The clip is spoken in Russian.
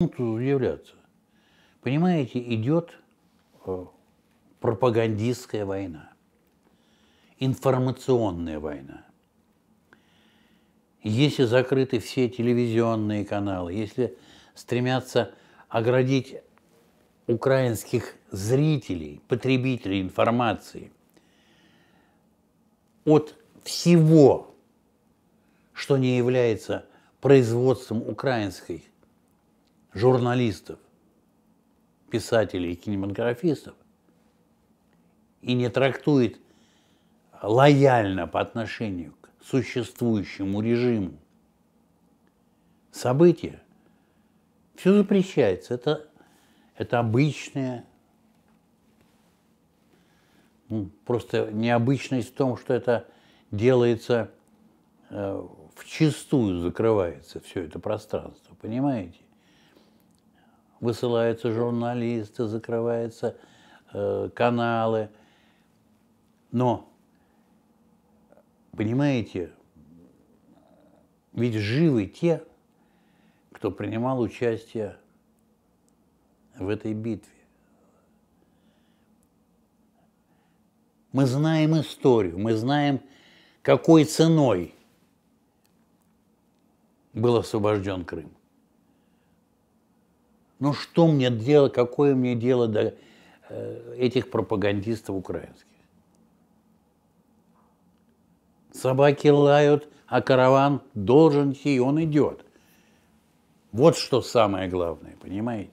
удивляться. Понимаете, идет э, пропагандистская война, информационная война. Если закрыты все телевизионные каналы, если стремятся оградить украинских зрителей, потребителей информации от всего, что не является производством украинской журналистов, писателей и кинематографистов и не трактует лояльно по отношению к существующему режиму события, все запрещается. Это, это обычное, ну, просто необычность в том, что это делается э, в чистую закрывается все это пространство, понимаете? высылаются журналисты, закрываются э, каналы. Но, понимаете, ведь живы те, кто принимал участие в этой битве. Мы знаем историю, мы знаем, какой ценой был освобожден Крым. Ну что мне дело, какое мне дело до э, этих пропагандистов украинских? Собаки лают, а караван должен идти, и он идет. Вот что самое главное, понимаете?